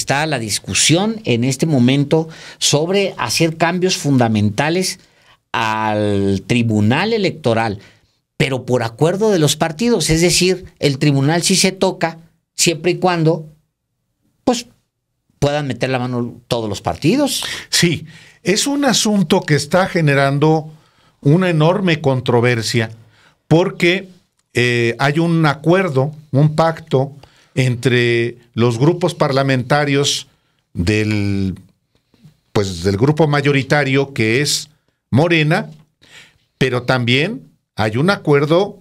está la discusión en este momento sobre hacer cambios fundamentales al Tribunal Electoral, pero por acuerdo de los partidos, es decir, el tribunal sí se toca siempre y cuando pues puedan meter la mano todos los partidos. Sí, es un asunto que está generando una enorme controversia porque eh, hay un acuerdo, un pacto entre los grupos parlamentarios del, pues, del grupo mayoritario que es Morena, pero también hay un acuerdo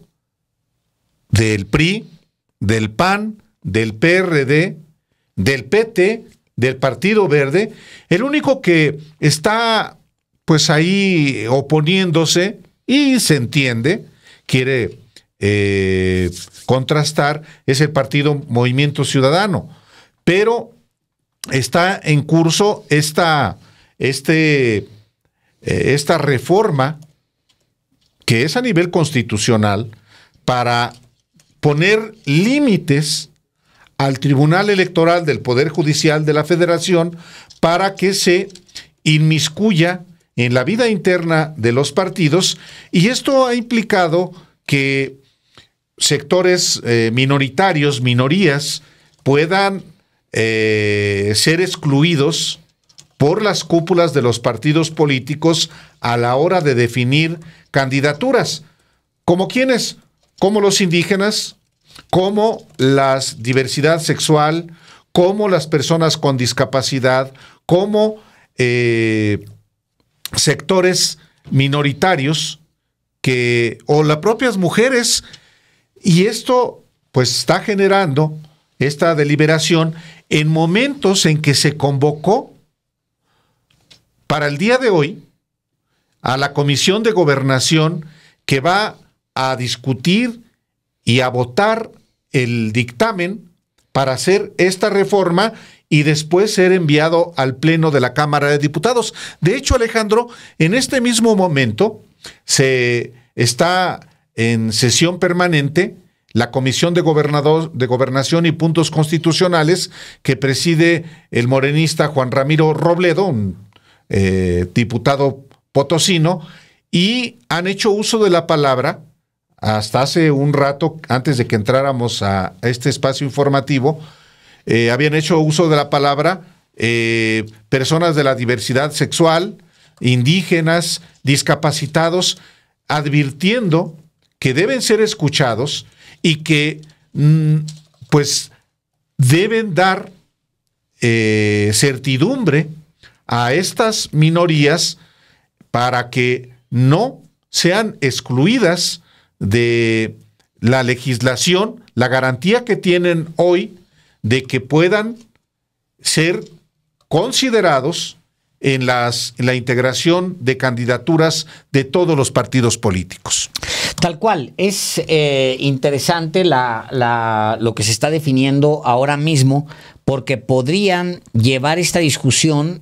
del PRI, del PAN, del PRD, del PT, del Partido Verde. El único que está pues ahí oponiéndose y se entiende, quiere eh, contrastar es el partido Movimiento Ciudadano. Pero está en curso este, eh, esta reforma que es a nivel constitucional para poner límites al Tribunal Electoral del Poder Judicial de la Federación para que se inmiscuya en la vida interna de los partidos y esto ha implicado que sectores eh, minoritarios, minorías, puedan eh, ser excluidos por las cúpulas de los partidos políticos a la hora de definir candidaturas. ¿Como quiénes? Como los indígenas, como la diversidad sexual, como las personas con discapacidad, como eh, sectores minoritarios que, o las propias mujeres y esto pues está generando esta deliberación en momentos en que se convocó para el día de hoy a la Comisión de Gobernación que va a discutir y a votar el dictamen para hacer esta reforma y después ser enviado al Pleno de la Cámara de Diputados. De hecho, Alejandro, en este mismo momento se está en sesión permanente la Comisión de, Gobernador, de Gobernación y Puntos Constitucionales que preside el morenista Juan Ramiro Robledo, un eh, diputado potosino, y han hecho uso de la palabra hasta hace un rato, antes de que entráramos a este espacio informativo, eh, habían hecho uso de la palabra eh, personas de la diversidad sexual, indígenas, discapacitados, advirtiendo que deben ser escuchados y que mm, pues deben dar eh, certidumbre a estas minorías para que no sean excluidas de la legislación, la garantía que tienen hoy de que puedan ser considerados en, en la integración de candidaturas de todos los partidos políticos. Tal cual, es eh, interesante la, lo que se está definiendo ahora mismo porque podrían llevar esta discusión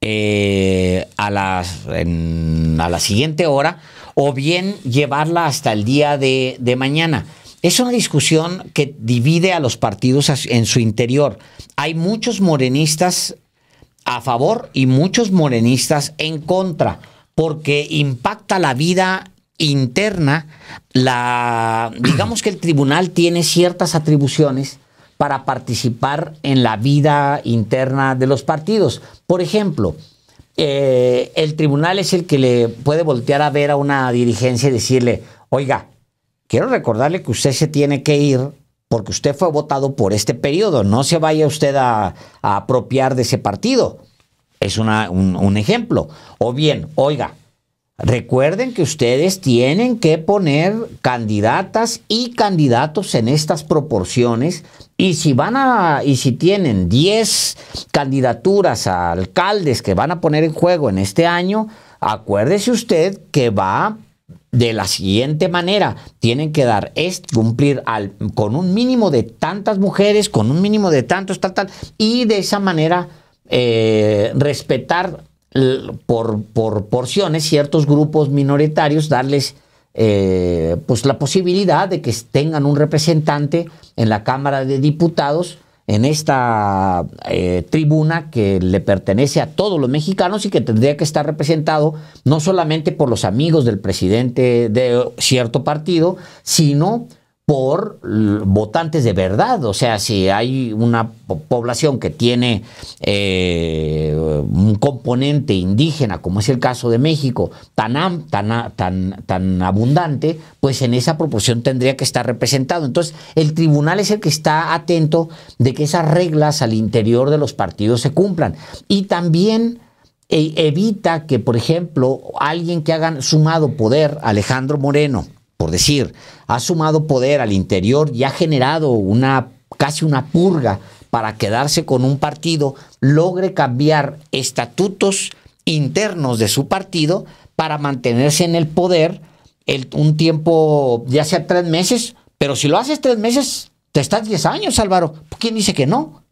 eh, a, a la siguiente hora o bien llevarla hasta el día de mañana. Es una discusión que divide a los partidos en su interior. Hay muchos morenistas a favor y muchos morenistas en contra, porque impacta la vida interna, digamos que el tribunal tiene ciertas atribuciones para participar en la vida interna de los partidos. Por ejemplo, eh, el tribunal es el que le puede voltear a ver a una dirigencia y decirle, oiga, quiero recordarle que usted se tiene que ir porque usted fue votado por este periodo, no se vaya usted a, apropiar de ese partido. Es una, un ejemplo. O bien, oiga, Recuerden que ustedes tienen que poner candidatas y candidatos en estas proporciones y si van a y si tienen 10 candidaturas a alcaldes que van a poner en juego en este año, acuérdese usted que va de la siguiente manera, tienen que dar es cumplir al, con un mínimo de tantas mujeres, con un mínimo de tantos tal tal y de esa manera eh, respetar por, porciones, ciertos grupos minoritarios, darles eh, pues la posibilidad de que tengan un representante en la Cámara de Diputados, en esta eh, tribuna que le pertenece a todos los mexicanos y que tendría que estar representado no solamente por los amigos del presidente de cierto partido, sino por votantes de verdad. O sea, si hay una población que tiene eh, un componente indígena, como es el caso de México, tan, tan, tan, tan abundante, pues en esa proporción tendría que estar representado. Entonces, el tribunal es el que está atento de que esas reglas al interior de los partidos se cumplan. Y también eh, evita que, por ejemplo, alguien que haga sumado poder, Alejandro Moreno, por decir, ha sumado poder al interior y ha generado una casi una purga para quedarse con un partido, logre cambiar estatutos internos de su partido para mantenerse en el poder el, un tiempo, ya sea tres meses, pero si lo haces tres meses, te estás diez años, Álvaro. ¿Quién dice que no?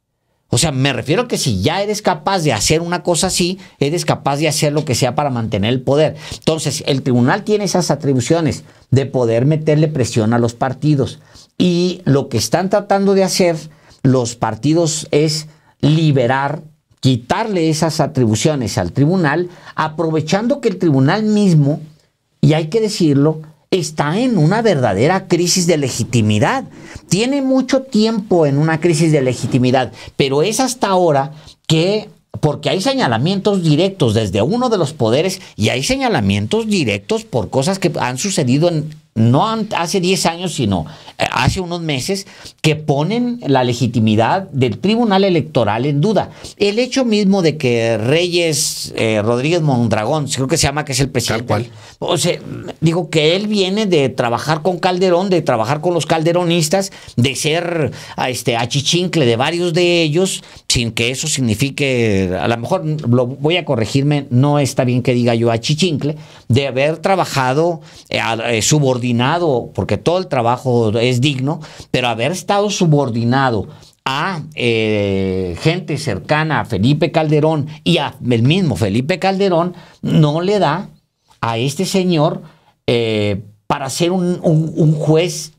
O sea, me refiero a que si ya eres capaz de hacer una cosa así, eres capaz de hacer lo que sea para mantener el poder. Entonces, el tribunal tiene esas atribuciones de poder meterle presión a los partidos. Y lo que están tratando de hacer los partidos es liberar, quitarle esas atribuciones al tribunal, aprovechando que el tribunal mismo, y hay que decirlo, está en una verdadera crisis de legitimidad. Tiene mucho tiempo en una crisis de legitimidad, pero es hasta ahora que porque hay señalamientos directos desde uno de los poderes y hay señalamientos directos por cosas que han sucedido en no hace 10 años, sino eh, hace unos meses, que ponen la legitimidad del Tribunal Electoral en duda. El hecho mismo de que Reyes eh, Rodríguez Mondragón, creo que se llama que es el presidente. O sea, digo que él viene de trabajar con Calderón, de trabajar con los calderonistas, de ser a este, achichincle de varios de ellos, sin que eso signifique, a lo mejor lo voy a corregirme, no está bien que diga yo achichincle, de haber trabajado eh, a, su subordinado porque todo el trabajo es digno, pero haber estado subordinado a eh, gente cercana a Felipe Calderón y a el mismo Felipe Calderón, no le da a este señor eh, para ser un, juez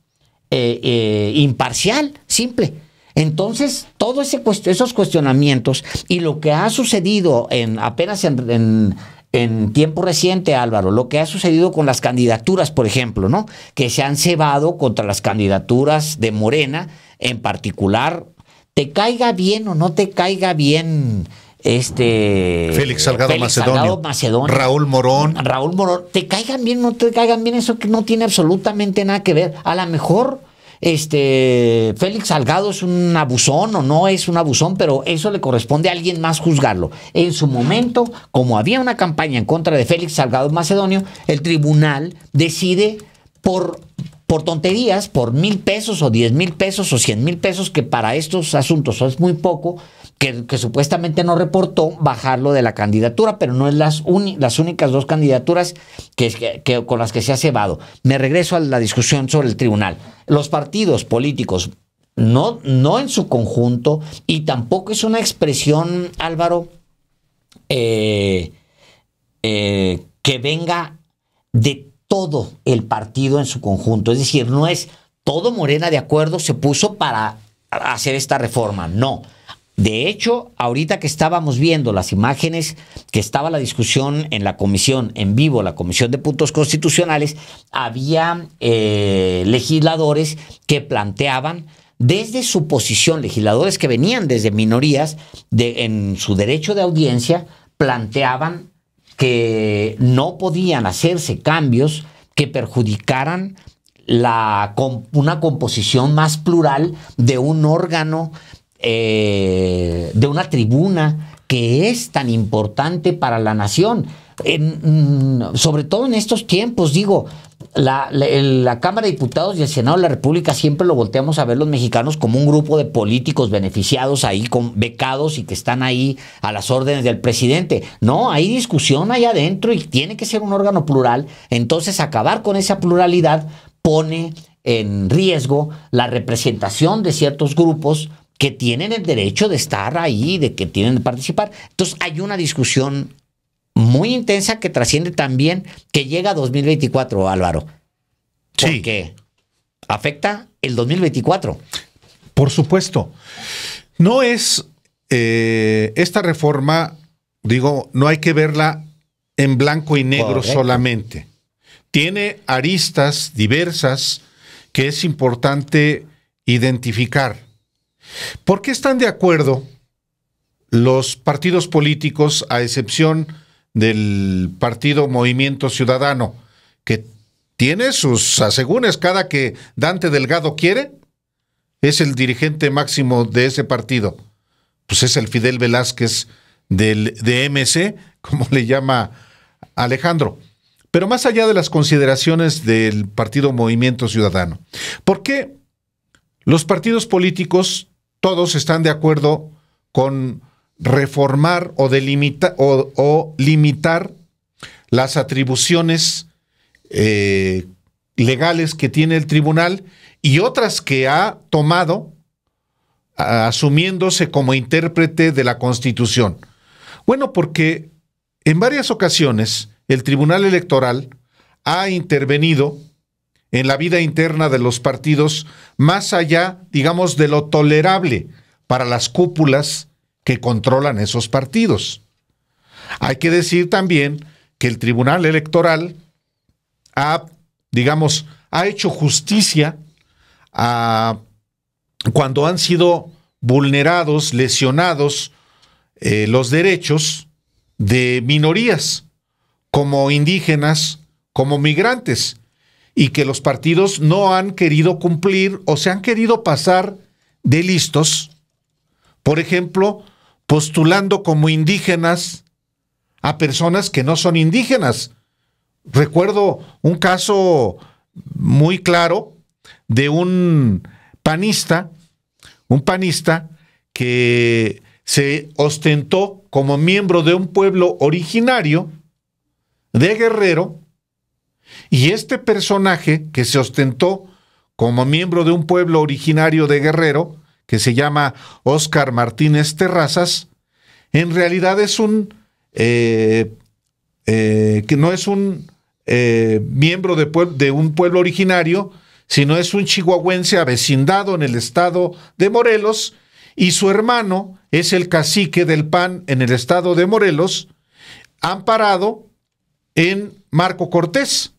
eh, imparcial, simple. Entonces, todos esos cuestionamientos y lo que ha sucedido en, apenas en, en tiempo reciente, Álvaro, lo que ha sucedido con las candidaturas, por ejemplo, ¿no? Que se han cebado contra las candidaturas de Morena, en particular, te caiga bien o no te caiga bien este Félix Salgado, Macedonio, Raúl Morón, Raúl Morón, te caigan bien o no te caigan bien, eso que no tiene absolutamente nada que ver. A lo mejor este, Félix Salgado es un abusón o no es un abusón, pero eso le corresponde a alguien más juzgarlo. En su momento, como había una campaña en contra de Félix Salgado Macedonio, el tribunal decide por por tonterías, por mil pesos o diez mil pesos o cien mil pesos, que para estos asuntos es muy poco, que, supuestamente no reportó, bajarlo de la candidatura, pero no es las, las únicas dos candidaturas que, con las que se ha cebado. Me regreso a la discusión sobre el tribunal. Los partidos políticos, no, no en su conjunto, y tampoco es una expresión, Álvaro, eh, eh, que venga de todo el partido en su conjunto. Es decir, no es todo Morena de acuerdo se puso para hacer esta reforma. No, de hecho, ahorita que estábamos viendo las imágenes, que estaba la discusión en la comisión, en vivo, la comisión de puntos constitucionales, había eh, legisladores que planteaban desde su posición, legisladores que venían desde minorías, en su derecho de audiencia, planteaban que no podían hacerse cambios que perjudicaran la, una composición más plural de un órgano eh, de una tribuna que es tan importante para la nación. Mm, sobre todo en estos tiempos, digo, la, Cámara de Diputados y el Senado de la República siempre lo volteamos a ver los mexicanos como un grupo de políticos beneficiados ahí, con, becados y que están ahí a las órdenes del presidente. No, hay discusión allá adentro y tiene que ser un órgano plural. Entonces, acabar con esa pluralidad pone en riesgo la representación de ciertos grupos que tienen el derecho de estar ahí, de que tienen de participar. Entonces hay una discusión muy intensa que trasciende también, que llega a 2024, Álvaro. Porque afecta el 2024. Por supuesto. No es eh, esta reforma, digo, no hay que verla en blanco y negro solamente. Tiene aristas diversas que es importante identificar. ¿Por qué están de acuerdo los partidos políticos, a excepción del partido Movimiento Ciudadano, que tiene sus asegúnes cada que Dante Delgado quiere? Es el dirigente máximo de ese partido. Pues es el Fidel Velázquez del, de como le llama Alejandro. Pero más allá de las consideraciones del partido Movimiento Ciudadano, ¿por qué los partidos políticos todos están de acuerdo con reformar o, o, limitar las atribuciones eh, legales que tiene el tribunal y otras que ha tomado asumiéndose como intérprete de la Constitución. Bueno, porque en varias ocasiones el Tribunal Electoral ha intervenido en la vida interna de los partidos, más allá, digamos, de lo tolerable para las cúpulas que controlan esos partidos. Hay que decir también que el Tribunal Electoral ha, digamos, ha hecho justicia a cuando han sido vulnerados, lesionados eh, los derechos de minorías, como indígenas, como migrantes y que los partidos no han querido cumplir o se han querido pasar de listos, por ejemplo, postulando como indígenas a personas que no son indígenas. Recuerdo un caso muy claro de un panista, un panista que se ostentó como miembro de un pueblo originario de Guerrero, y este personaje que se ostentó como miembro de un pueblo originario de Guerrero, que se llama Óscar Martínez Terrazas, en realidad es un, eh, eh, que no es un eh, miembro de, de un pueblo originario, sino es un chihuahuense avecindado en el estado de Morelos, y su hermano es el cacique del PAN en el estado de Morelos, amparado en Marco Cortés.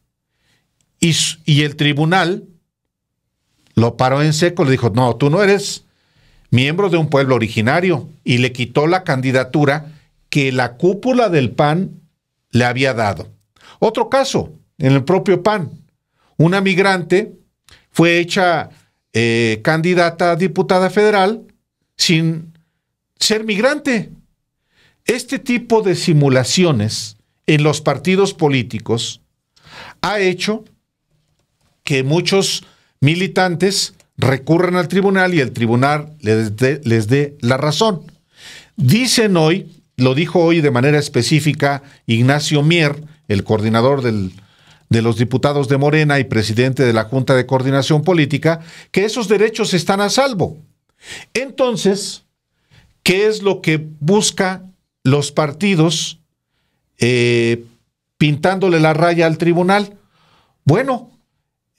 Y, el tribunal lo paró en seco, le dijo, no, tú no eres miembro de un pueblo originario. Y le quitó la candidatura que la cúpula del PAN le había dado. Otro caso, en el propio PAN, una migrante fue hecha eh, candidata a diputada federal sin ser migrante. Este tipo de simulaciones en los partidos políticos ha hecho que muchos militantes recurran al tribunal y el tribunal les dé, la razón. Dicen hoy, lo dijo hoy de manera específica Ignacio Mier, el coordinador de los diputados de Morena y presidente de la Junta de Coordinación Política, que esos derechos están a salvo. Entonces, ¿qué es lo que busca los partidos eh, pintándole la raya al tribunal. Bueno,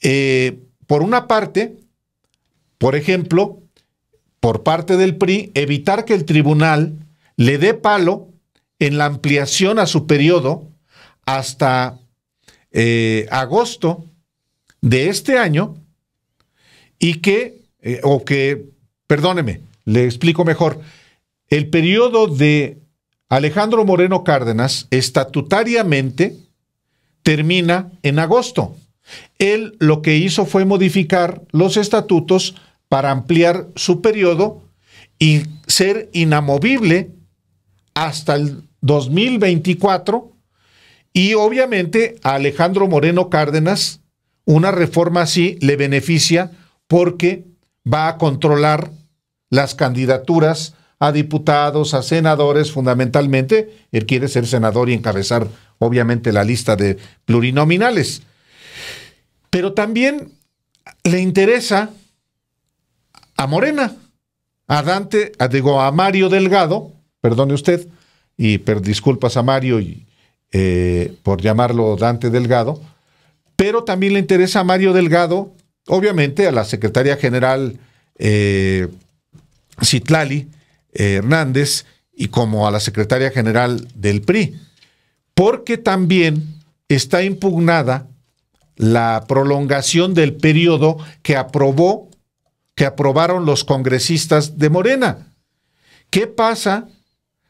eh, por una parte, por ejemplo, por parte del PRI, evitar que el tribunal le dé palo en la ampliación a su periodo hasta eh, agosto de este año y que, o que, perdóneme, le explico mejor, el periodo de Alejandro Moreno Cárdenas estatutariamente termina en agosto. Él lo que hizo fue modificar los estatutos para ampliar su periodo y ser inamovible hasta el 2024. Y obviamente a Alejandro Moreno Cárdenas una reforma así le beneficia porque va a controlar las candidaturas a diputados, a senadores, fundamentalmente. Él quiere ser senador y encabezar, obviamente, la lista de plurinominales. Pero también le interesa a Morena, a Dante, digo, a Mario Delgado, perdone usted, y disculpas a Mario eh, por llamarlo Dante Delgado, pero también le interesa a Mario Delgado, obviamente, a la secretaria general eh, Citlali, eh, Hernández y como a la secretaria general del PRI, porque también está impugnada la prolongación del periodo que aprobó, que aprobaron los congresistas de Morena. ¿Qué pasa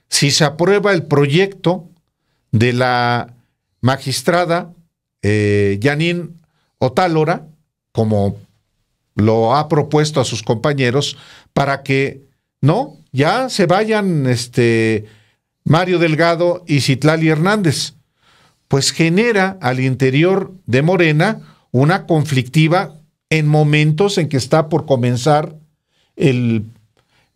si se aprueba el proyecto de la magistrada eh, Janine Otálora, como lo ha propuesto a sus compañeros, para que ¿no? Ya se vayan este, Mario Delgado y Citlali Hernández. Pues genera al interior de Morena una conflictiva en momentos en que está por comenzar el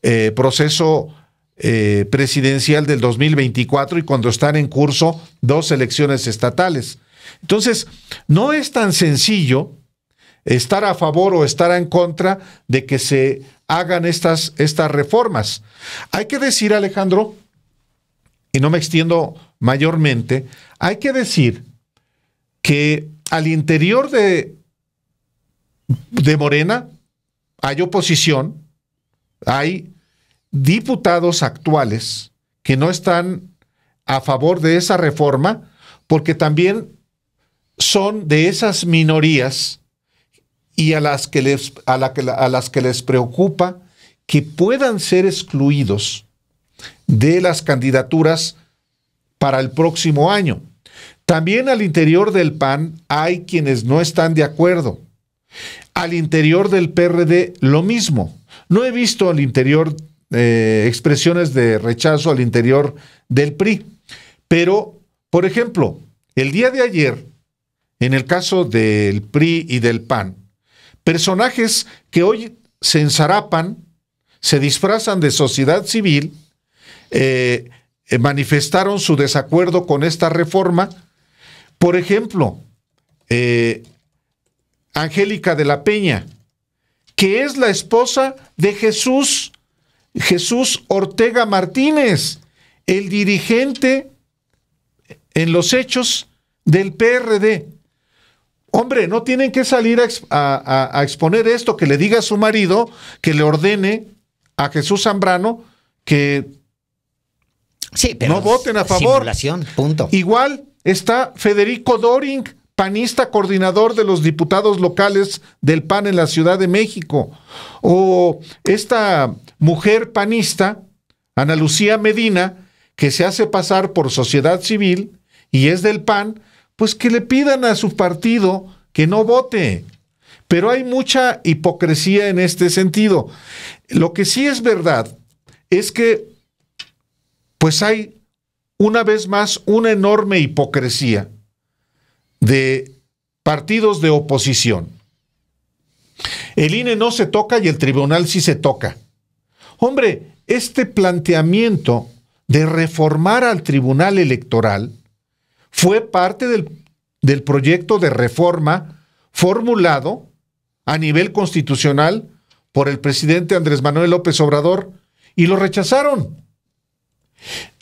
eh, proceso eh, presidencial del 2024 y cuando están en curso dos elecciones estatales. Entonces, no es tan sencillo estar a favor o estar en contra de que se hagan estas, estas reformas. Hay que decir, Alejandro, y no me extiendo mayormente, hay que decir que al interior de, de Morena hay oposición, hay diputados actuales que no están a favor de esa reforma porque también son de esas minorías y a las que les, a, a las que les preocupa que puedan ser excluidos de las candidaturas para el próximo año. También al interior del PAN hay quienes no están de acuerdo. Al interior del PRD lo mismo. No he visto al interior eh, expresiones de rechazo al interior del PRI. Pero, por ejemplo, el día de ayer, en el caso del PRI y del PAN, personajes que hoy se ensarapan, se disfrazan de sociedad civil, eh, eh, manifestaron su desacuerdo con esta reforma. Por ejemplo, eh, Angélica de la Peña, que es la esposa de Jesús, Jesús Ortega Martínez, el dirigente en los hechos del PRD. Hombre, no tienen que salir a, exponer esto, que le diga a su marido, que le ordene a Jesús Zambrano que sí, pero no voten a favor. Igual está Federico Doring, panista coordinador de los diputados locales del PAN en la Ciudad de México. O esta mujer panista, Ana Lucía Medina, que se hace pasar por sociedad civil y es del PAN, pues que le pidan a su partido que no vote. Pero hay mucha hipocresía en este sentido. Lo que sí es verdad es que pues hay una vez más una enorme hipocresía de partidos de oposición. El INE no se toca y el tribunal sí se toca. Hombre, este planteamiento de reformar al tribunal electoral fue parte del, proyecto de reforma formulado a nivel constitucional por el presidente Andrés Manuel López Obrador y lo rechazaron.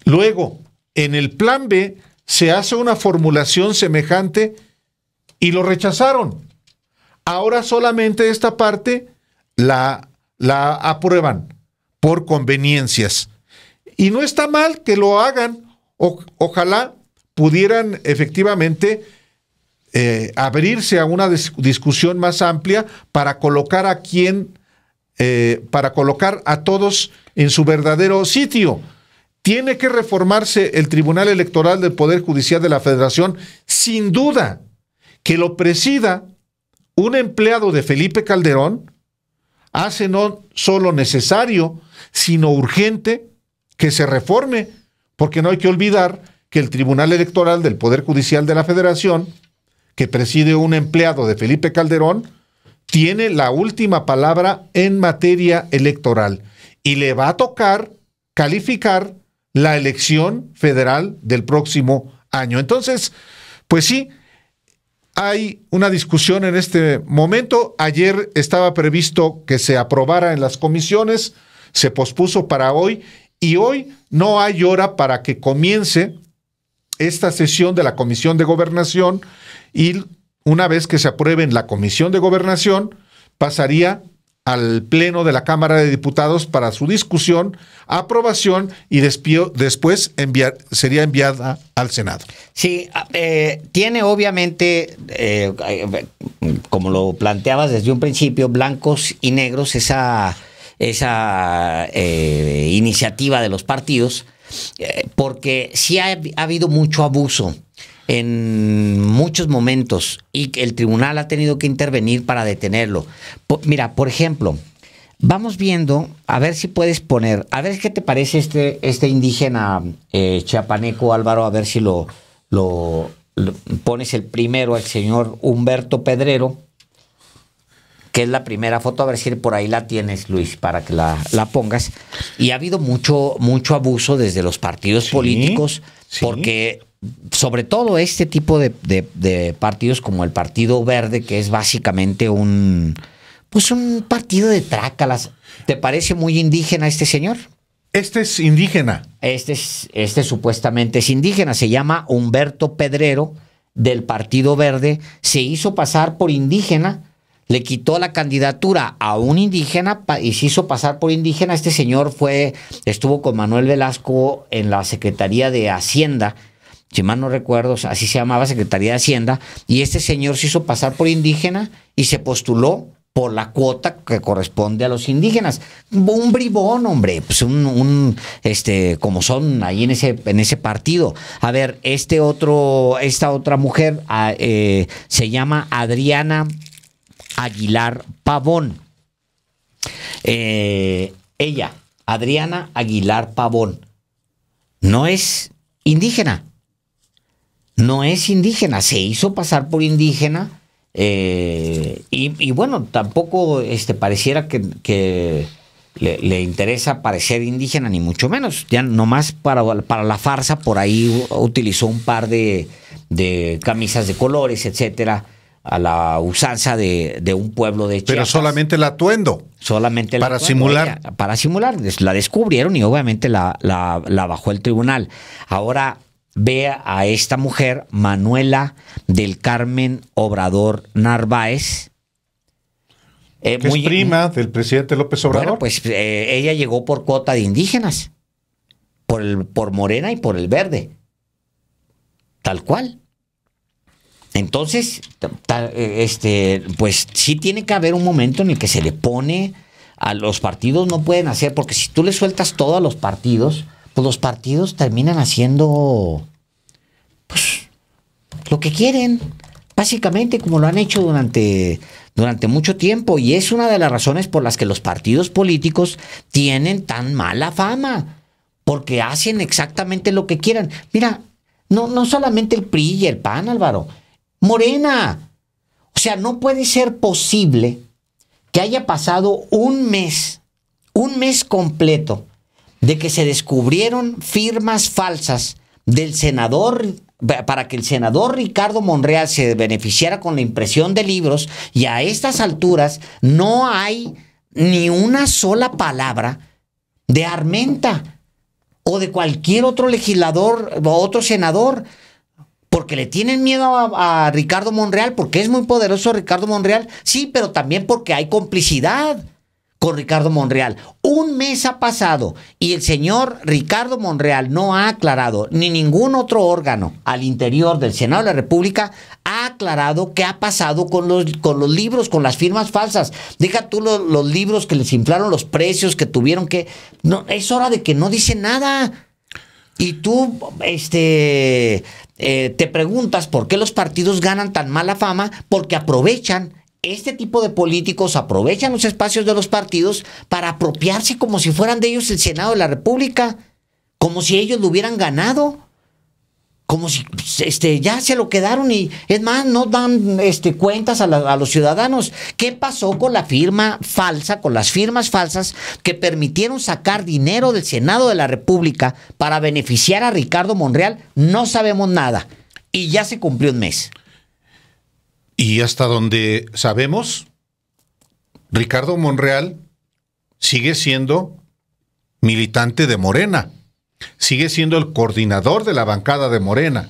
Luego, en el plan B se hace una formulación semejante y lo rechazaron. Ahora solamente esta parte la, la aprueban por conveniencias. Y no está mal que lo hagan. ojalá pudieran efectivamente eh, abrirse a una discusión más amplia para colocar a quien, eh, para colocar a todos en su verdadero sitio. Tiene que reformarse el Tribunal Electoral del Poder Judicial de la Federación, sin duda, que lo presida un empleado de Felipe Calderón hace no solo necesario, sino urgente que se reforme, porque no hay que olvidar que el Tribunal Electoral del Poder Judicial de la Federación, que preside un empleado de Felipe Calderón, tiene la última palabra en materia electoral y le va a tocar calificar la elección federal del próximo año. Entonces, pues sí, hay una discusión en este momento. Ayer estaba previsto que se aprobara en las comisiones, se pospuso para hoy y hoy no hay hora para que comience esta sesión de la Comisión de Gobernación y una vez que se apruebe en la Comisión de Gobernación, pasaría al Pleno de la Cámara de Diputados para su discusión, aprobación y despío, después enviar, sería enviada al Senado. Sí, ah, eh, tiene obviamente, eh, como lo planteabas desde un principio, blancos y negros esa, esa eh, iniciativa de los partidos eh, porque sí ha, habido mucho abuso en muchos momentos y el tribunal ha tenido que intervenir para detenerlo. mira, por ejemplo, vamos viendo, a ver si puedes poner, a ver qué te parece este, este indígena eh, chiapaneco Álvaro, a ver si lo, lo, lo, pones el primero el señor Humberto Pedrero que es la primera foto, a ver si por ahí la tienes, Luis, para que la, pongas. Y ha habido mucho, mucho abuso desde los partidos políticos, porque sobre todo este tipo de, partidos como el Partido Verde, que es básicamente un, pues un partido de trácalas. ¿Te parece muy indígena este señor? Este es indígena. Este, es, este supuestamente es indígena, se llama Humberto Pedrero del Partido Verde, se hizo pasar por indígena le quitó la candidatura a un indígena y se hizo pasar por indígena. Este señor fue, estuvo con Manuel Velasco en la Secretaría de Hacienda, si mal no recuerdo, así se llamaba Secretaría de Hacienda, y este señor se hizo pasar por indígena y se postuló por la cuota que corresponde a los indígenas. Un bribón, hombre, pues un, este, como son ahí en ese, en ese partido. A ver, este otro, esta otra mujer ah, eh, se llama Adriana Aguilar Pavón. Eh, ella, Adriana Aguilar Pavón, no es indígena. No es indígena, se hizo pasar por indígena eh, y, bueno, tampoco este, pareciera que, le, interesa parecer indígena, ni mucho menos. Ya nomás para, para la farsa, por ahí utilizó un par de, de camisas de colores, etcétera a la usanza de, un pueblo de Chiapas. Pero solamente el atuendo. Solamente Para simular. para simular. La descubrieron y obviamente la, bajó el tribunal. Ahora vea a esta mujer, Manuela del Carmen Obrador Narváez. Eh, muy, es prima del presidente López Obrador. pues eh, ella llegó por cuota de indígenas. Por, por Morena y por el Verde. Tal cual. Entonces, eh, este, pues sí tiene que haber un momento en el que se le pone a los partidos, no pueden hacer, porque si tú le sueltas todo a los partidos, pues los partidos terminan haciendo pues, lo que quieren, básicamente como lo han hecho durante, durante mucho tiempo, y es una de las razones por las que los partidos políticos tienen tan mala fama, porque hacen exactamente lo que quieran. Mira, no, no solamente el PRI y el PAN, Álvaro. Morena. O sea, no puede ser posible que haya pasado un mes, un mes completo, de que se descubrieron firmas falsas del senador para que el senador Ricardo Monreal se beneficiara con la impresión de libros y a estas alturas no hay ni una sola palabra de Armenta o de cualquier otro legislador o otro senador porque le tienen miedo a, Ricardo Monreal, porque es muy poderoso Ricardo Monreal, sí, pero también porque hay complicidad con Ricardo Monreal. Un mes ha pasado y el señor Ricardo Monreal no ha aclarado, ni ningún otro órgano al interior del Senado de la República ha aclarado qué ha pasado con los, con los libros, con las firmas falsas. Deja tú los libros que les inflaron los precios, que tuvieron que... No, es hora de que no dice nada. Y tú, este, eh, te preguntas por qué los partidos ganan tan mala fama, porque aprovechan este tipo de políticos aprovechan los espacios de los partidos para apropiarse como si fueran de ellos el Senado de la República, como si ellos lo hubieran ganado como si este, ya se lo quedaron y es más, no dan este, cuentas a, a, los ciudadanos. ¿Qué pasó con la firma falsa, con las firmas falsas que permitieron sacar dinero del Senado de la República para beneficiar a Ricardo Monreal? No sabemos nada. Y ya se cumplió un mes. Y hasta donde sabemos, Ricardo Monreal sigue siendo militante de Morena sigue siendo el coordinador de la bancada de Morena,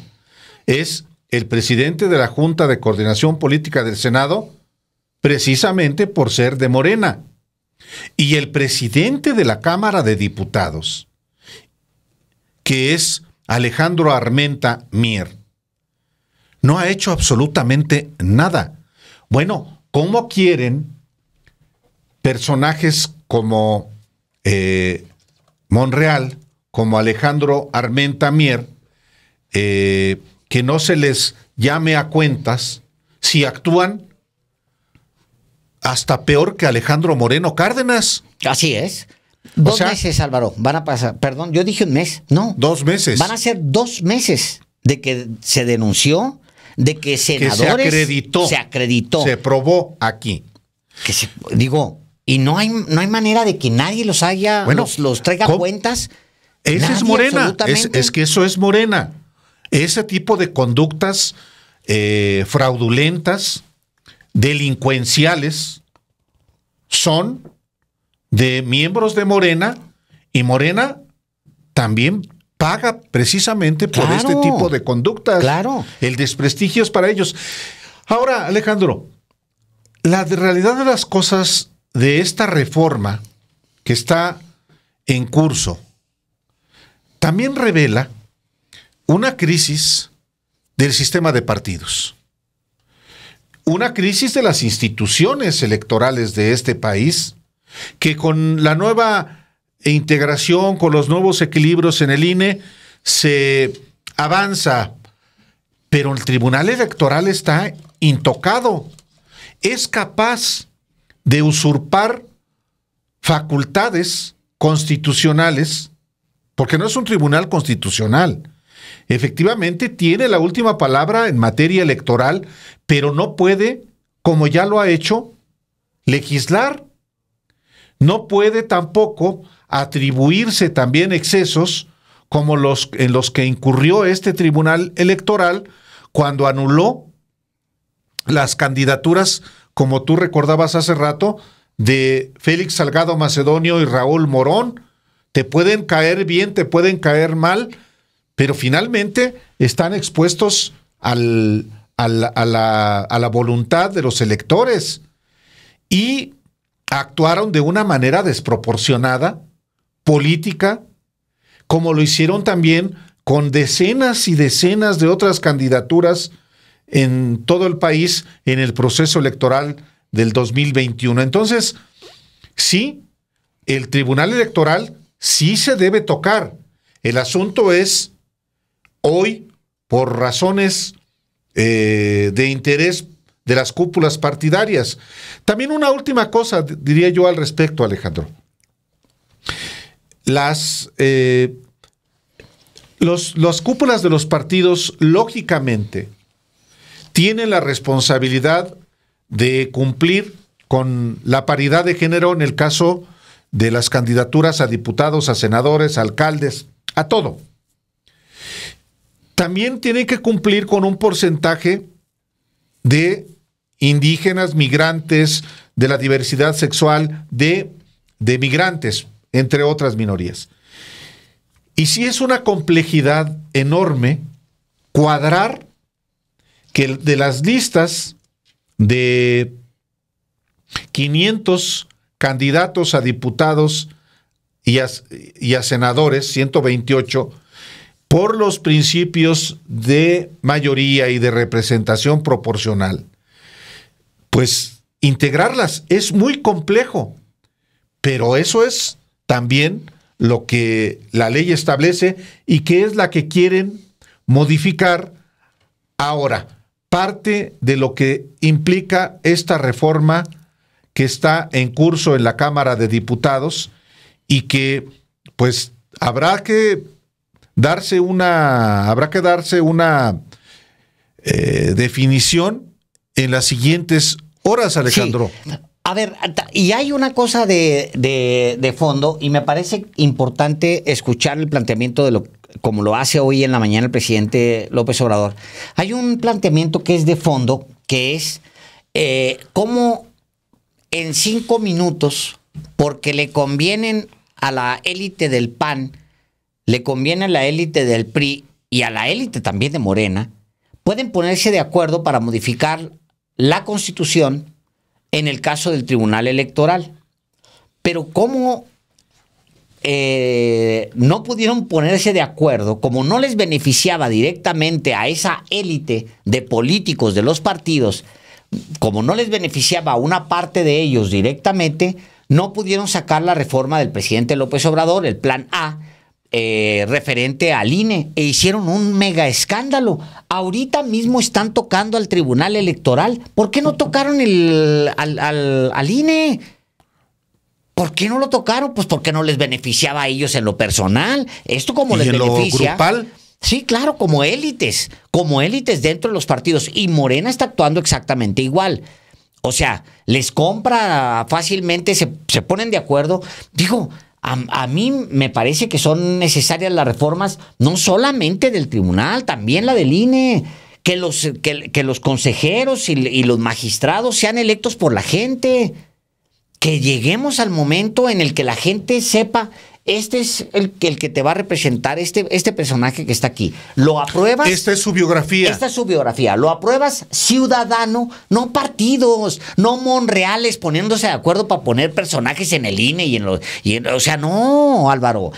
es el presidente de la Junta de Coordinación Política del Senado, precisamente por ser de Morena, y el presidente de la Cámara de Diputados, que es Alejandro Armenta Mier. No ha hecho absolutamente nada. Bueno, ¿cómo quieren personajes como eh, Monreal, como Alejandro Armenta Mier, eh, que no se les llame a cuentas si actúan hasta peor que Alejandro Moreno Cárdenas. Así es. Dos meses, Álvaro, van a pasar, perdón, yo dije un mes, no. Dos meses. Van a ser dos meses de que se denunció, de que senadores... se acreditó. Se acreditó. Se probó aquí. digo, y no hay, no hay manera de que nadie los haya, bueno, los, traiga a cuentas. Esa es Morena. Es, que eso es Morena. Ese tipo de conductas eh, fraudulentas, delincuenciales, son de miembros de Morena y Morena también paga precisamente por este tipo de conductas. Claro. El desprestigio es para ellos. Ahora, Alejandro, la realidad de las cosas de esta reforma que está en curso también revela una crisis del sistema de partidos, una crisis de las instituciones electorales de este país, que con la nueva integración, con los nuevos equilibrios en el INE, se avanza, pero el Tribunal Electoral está intocado, es capaz de usurpar facultades constitucionales porque no es un tribunal constitucional. Efectivamente, tiene la última palabra en materia electoral, pero no puede, como ya lo ha hecho, legislar. No puede tampoco atribuirse también excesos como los en los que incurrió este tribunal electoral cuando anuló las candidaturas, como tú recordabas hace rato, de Félix Salgado Macedonio y Raúl Morón, te pueden caer bien, te pueden caer mal, pero finalmente están expuestos a, la, a, la, voluntad de los electores y actuaron de una manera desproporcionada, política, como lo hicieron también con decenas y decenas de otras candidaturas en todo el país en el proceso electoral del 2021. Entonces, sí, el Tribunal Electoral sí se debe tocar. El asunto es, hoy, por razones eh, de interés de las cúpulas partidarias. También una última cosa, diría yo al respecto, Alejandro. Las, eh, las cúpulas de los partidos, lógicamente, tienen la responsabilidad de cumplir con la paridad de género en el caso de las candidaturas a diputados, a senadores, a alcaldes, a todo. También tiene que cumplir con un porcentaje de indígenas, migrantes, de la diversidad sexual, de, de migrantes, entre otras minorías. Y si es una complejidad enorme cuadrar que de las listas de 500 candidatos a diputados y a, senadores, 128, por los principios de mayoría y de representación proporcional. Pues integrarlas es muy complejo, pero eso es también lo que la ley establece y que es la que quieren modificar ahora. Parte de lo que implica esta reforma que está en curso en la Cámara de Diputados y que pues habrá que darse una, habrá que darse una eh, definición en las siguientes horas, Alejandro. A ver, y hay una cosa de, de, de, fondo y me parece importante escuchar el planteamiento de lo como lo hace hoy en la mañana el presidente López Obrador. Hay un planteamiento que es de fondo, que es eh, cómo en cinco minutos, porque le convienen a la élite del PAN, le conviene a la élite del PRI y a la élite también de Morena, pueden ponerse de acuerdo para modificar la constitución en el caso del Tribunal Electoral. Pero ¿cómo eh, no pudieron ponerse de acuerdo, como no les beneficiaba directamente a esa élite de políticos de los partidos como no les beneficiaba a una parte de ellos directamente, no pudieron sacar la reforma del presidente López Obrador, el plan A, eh, referente al INE, e hicieron un mega escándalo. Ahorita mismo están tocando al Tribunal Electoral. ¿Por qué no tocaron el, al, INE? ¿Por qué no lo tocaron? Pues porque no les beneficiaba a ellos en lo personal. Esto como les beneficia. Lo Sí, claro, como élites, como élites dentro de los partidos. Y Morena está actuando exactamente igual. O sea, les compra fácilmente, se, ponen de acuerdo. Digo, a, mí me parece que son necesarias las reformas, no solamente del tribunal, también la del INE. Que los, que, los consejeros y los magistrados sean electos por la gente que lleguemos al momento en el que la gente sepa este es el que, el que te va a representar, este, este personaje que está aquí. ¿Lo apruebas? Esta es su biografía. Esta es su biografía. ¿Lo apruebas ciudadano? No partidos, no monreales poniéndose de acuerdo para poner personajes en el INE y en los... o sea, no, Álvaro.